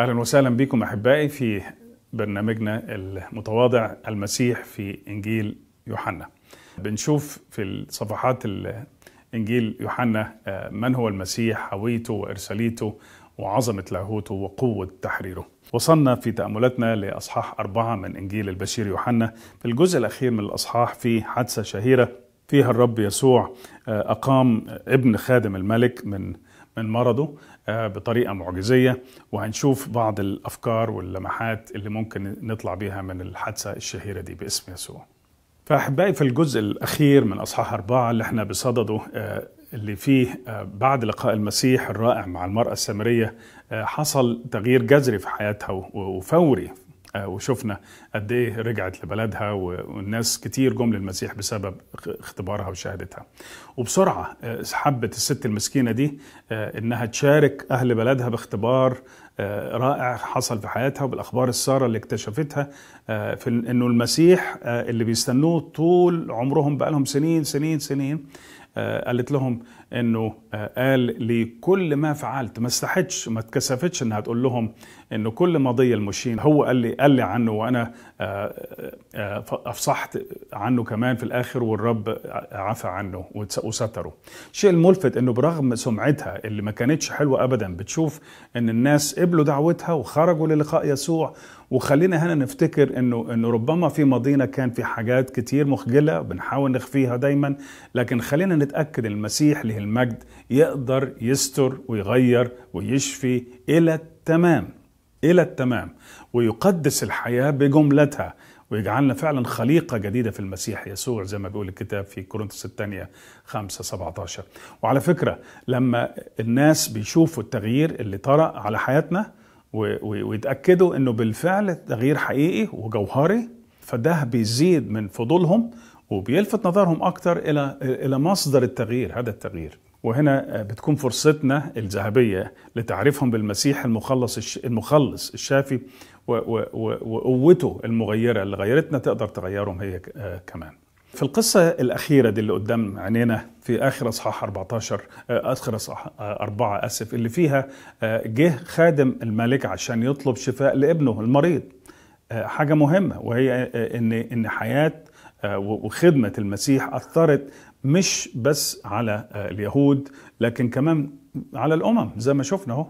اهلا وسهلا بكم احبائي في برنامجنا المتواضع المسيح في انجيل يوحنا. بنشوف في صفحات انجيل يوحنا آه، من هو المسيح، هويته وارساليته وعظمه لاهوته وقوه تحريره. وصلنا في تأملاتنا لأصحاح أربعة من إنجيل البشير يوحنا في الجزء الأخير من الأصحاح في حادثة شهيرة فيها الرب يسوع آه، أقام ابن خادم الملك من من مرضه آه، بطريقه معجزيه وهنشوف بعض الافكار واللمحات اللي ممكن نطلع بيها من الحادثه الشهيره دي باسم يسوع. فاحبائي في الجزء الاخير من اصحاح اربعه اللي احنا بصدده آه، اللي فيه آه، بعد لقاء المسيح الرائع مع المراه السامريه حصل تغيير جذري في حياتها وفوري وشفنا قد ايه رجعت لبلدها والناس كتير جم للمسيح بسبب اختبارها وشهادتها. وبسرعه آه، حبت الست المسكينه دي آه، انها تشارك اهل بلدها باختبار آه، رائع حصل في حياتها وبالاخبار الساره اللي اكتشفتها في انه المسيح اللي بيستنوه طول عمرهم بقالهم سنين سنين سنين آه، قالت لهم انه آه، قال لكل ما فعلت ما استحتش ما اتكسفتش انها تقول لهم انه كل ماضي المشين هو قال لي قال لي عنه وانا آه، افصحت عنه كمان في الاخر والرب عفى عنه وستره الشيء الملفت انه برغم سمعتها اللي ما كانتش حلوه ابدا بتشوف ان الناس قبلوا دعوتها وخرجوا للقاء يسوع وخلينا هنا نفتكر انه انه ربما في ماضينا كان في حاجات كتير مخجله بنحاول نخفيها دايما لكن خلينا نتاكد المسيح له المجد يقدر يستر ويغير ويشفي الى التمام الى التمام ويقدس الحياه بجملتها ويجعلنا فعلا خليقة جديدة في المسيح يسوع زي ما بيقول الكتاب في كورنثوس الثانية 5 17 وعلى فكرة لما الناس بيشوفوا التغيير اللي طرأ على حياتنا ويتأكدوا انه بالفعل تغيير حقيقي وجوهري فده بيزيد من فضولهم وبيلفت نظرهم اكتر الى الى مصدر التغيير هذا التغيير وهنا بتكون فرصتنا الذهبية لتعريفهم بالمسيح المخلص المخلص الشافي وقوته المغيرة اللي غيرتنا تقدر تغيرهم هي آه، كمان في القصة الأخيرة دي اللي قدام عينينا في آخر أصحاح 14 آه، آخر أصحاح 4 آه، أسف اللي فيها جه خادم الملك عشان يطلب شفاء لابنه المريض حاجة مهمة وهي إن إن حياة آه، وخدمة المسيح أثرت مش بس على آه، اليهود لكن كمان على الأمم زي ما شفنا اهو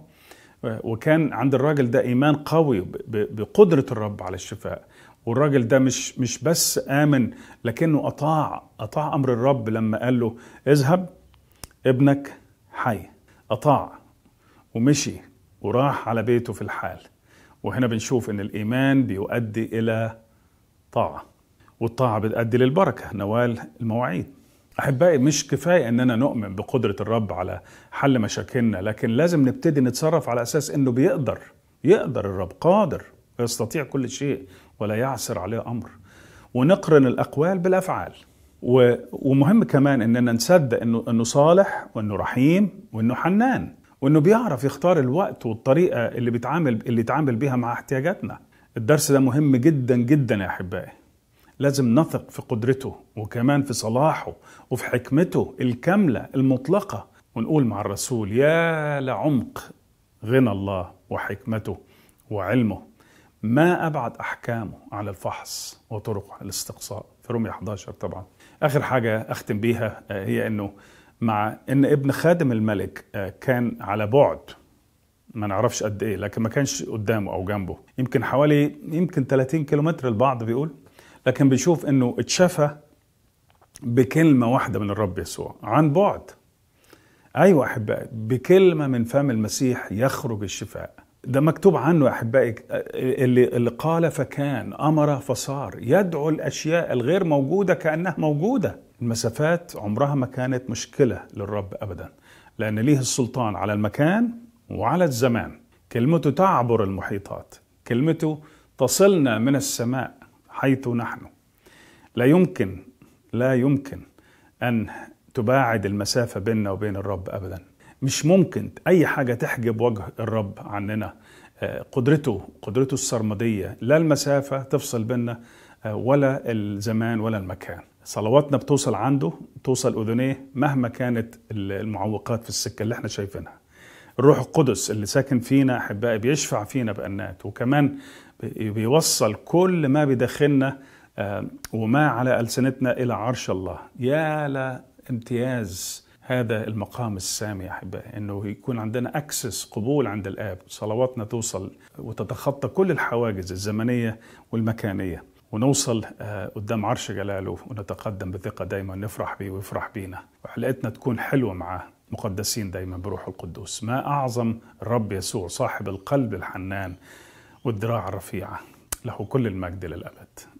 آه، وكان عند الراجل ده إيمان قوي بقدرة الرب على الشفاء والراجل ده مش مش بس آمن لكنه أطاع أطاع أمر الرب لما قال له اذهب ابنك حي أطاع ومشي وراح على بيته في الحال وهنا بنشوف إن الإيمان بيؤدي إلى طاعة والطاعة بتأدي للبركة نوال المواعيد أحبائي مش كفاية أننا نؤمن بقدرة الرب على حل مشاكلنا لكن لازم نبتدي نتصرف على أساس أنه بيقدر يقدر الرب قادر يستطيع كل شيء ولا يعسر عليه أمر ونقرن الأقوال بالأفعال و... ومهم كمان اننا نصدق انه انه صالح وانه رحيم وانه حنان وانه بيعرف يختار الوقت والطريقه اللي بيتعامل اللي يتعامل بيها مع احتياجاتنا الدرس ده مهم جدا جدا يا احبائي لازم نثق في قدرته وكمان في صلاحه وفي حكمته الكاملة المطلقة ونقول مع الرسول يا لعمق غنى الله وحكمته وعلمه ما أبعد أحكامه على الفحص وطرق الاستقصاء في رومية 11 طبعا آخر حاجة أختم بيها آه، هي أنه مع أن ابن خادم الملك آه، كان على بعد ما نعرفش قد إيه لكن ما كانش قدامه أو جنبه يمكن حوالي يمكن 30 كيلومتر البعض بيقول لكن بنشوف انه اتشفى بكلمة واحدة من الرب يسوع عن بعد أيوة أحبائي بكلمة من فم المسيح يخرج الشفاء ده مكتوب عنه أحبائي اللي, اللي قال فكان أمر فصار يدعو الأشياء الغير موجودة كأنها موجودة المسافات عمرها ما كانت مشكلة للرب أبدا لأن ليه السلطان على المكان وعلى الزمان كلمته تعبر المحيطات كلمته تصلنا من السماء حيث نحن لا يمكن لا يمكن أن تباعد المسافة بيننا وبين الرب أبدا مش ممكن أي حاجة تحجب وجه الرب عننا آه، قدرته قدرته السرمدية لا المسافة تفصل بيننا آه، ولا الزمان ولا المكان صلواتنا بتوصل عنده توصل أذنيه مهما كانت المعوقات في السكة اللي احنا شايفينها الروح القدس اللي ساكن فينا احبائي بيشفع فينا بانات وكمان بيوصل كل ما بداخلنا آه، وما على السنتنا الى عرش الله يا لامتياز هذا المقام السامي يا احبائي انه يكون عندنا اكسس قبول عند الاب صلواتنا توصل وتتخطى كل الحواجز الزمنيه والمكانيه ونوصل آه، قدام عرش جلاله ونتقدم بثقة دايما نفرح بيه ويفرح بينا وحلقتنا تكون حلوة معاه مقدسين دايما بروح القدوس ما أعظم الرب يسوع صاحب القلب الحنان والذراع الرفيعة له كل المجد للأبد